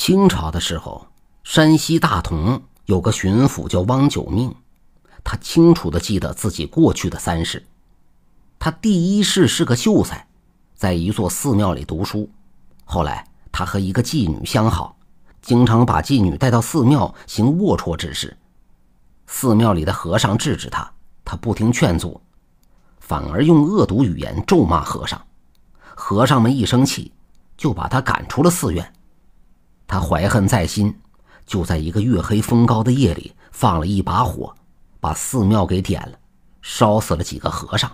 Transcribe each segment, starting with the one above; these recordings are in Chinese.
清朝的时候，山西大同有个巡抚叫汪九命，他清楚的记得自己过去的三世。他第一世是个秀才，在一座寺庙里读书。后来他和一个妓女相好，经常把妓女带到寺庙行龌龊之事。寺庙里的和尚制止他，他不听劝阻，反而用恶毒语言咒骂和尚。和尚们一生气，就把他赶出了寺院。他怀恨在心，就在一个月黑风高的夜里放了一把火，把寺庙给点了，烧死了几个和尚。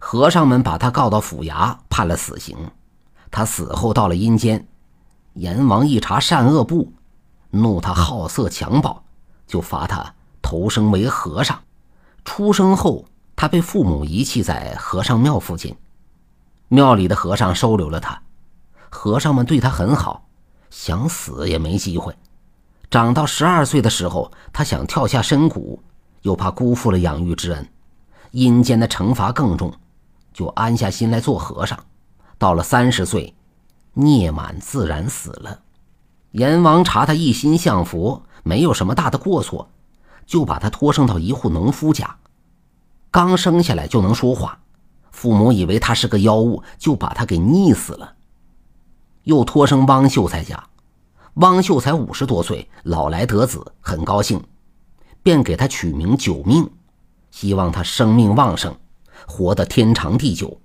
和尚们把他告到府衙，判了死刑。他死后到了阴间，阎王一查善恶簿，怒他好色强暴，就罚他投生为和尚。出生后，他被父母遗弃在和尚庙附近，庙里的和尚收留了他，和尚们对他很好。想死也没机会。长到十二岁的时候，他想跳下深谷，又怕辜负了养育之恩，阴间的惩罚更重，就安下心来做和尚。到了三十岁，聂满自然死了。阎王查他一心向佛，没有什么大的过错，就把他托生到一户农夫家。刚生下来就能说话，父母以为他是个妖物，就把他给溺死了。又托生汪秀才家，汪秀才五十多岁，老来得子，很高兴，便给他取名九命，希望他生命旺盛，活得天长地久。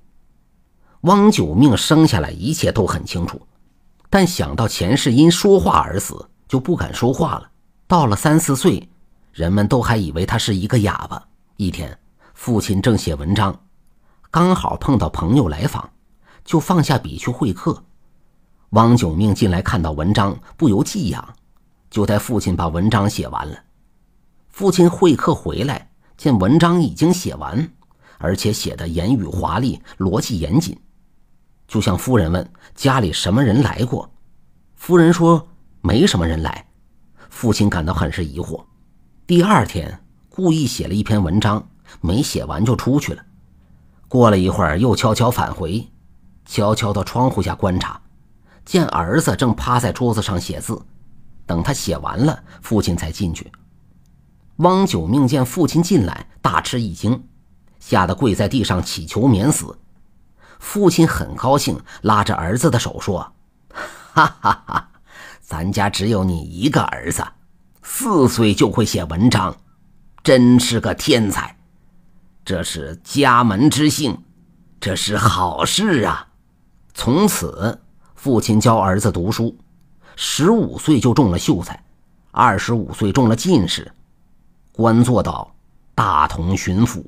汪九命生下来一切都很清楚，但想到前世因说话而死，就不敢说话了。到了三四岁，人们都还以为他是一个哑巴。一天，父亲正写文章，刚好碰到朋友来访，就放下笔去会客。汪九命进来看到文章，不由寄养，就带父亲把文章写完了。父亲会客回来，见文章已经写完，而且写的言语华丽，逻辑严谨，就向夫人问家里什么人来过。夫人说没什么人来。父亲感到很是疑惑。第二天故意写了一篇文章，没写完就出去了。过了一会儿，又悄悄返回，悄悄到窗户下观察。见儿子正趴在桌子上写字，等他写完了，父亲才进去。汪九命见父亲进来，大吃一惊，吓得跪在地上祈求免死。父亲很高兴，拉着儿子的手说：“哈哈哈，咱家只有你一个儿子，四岁就会写文章，真是个天才，这是家门之幸，这是好事啊！从此。”父亲教儿子读书，十五岁就中了秀才，二十五岁中了进士，官做到大同巡抚。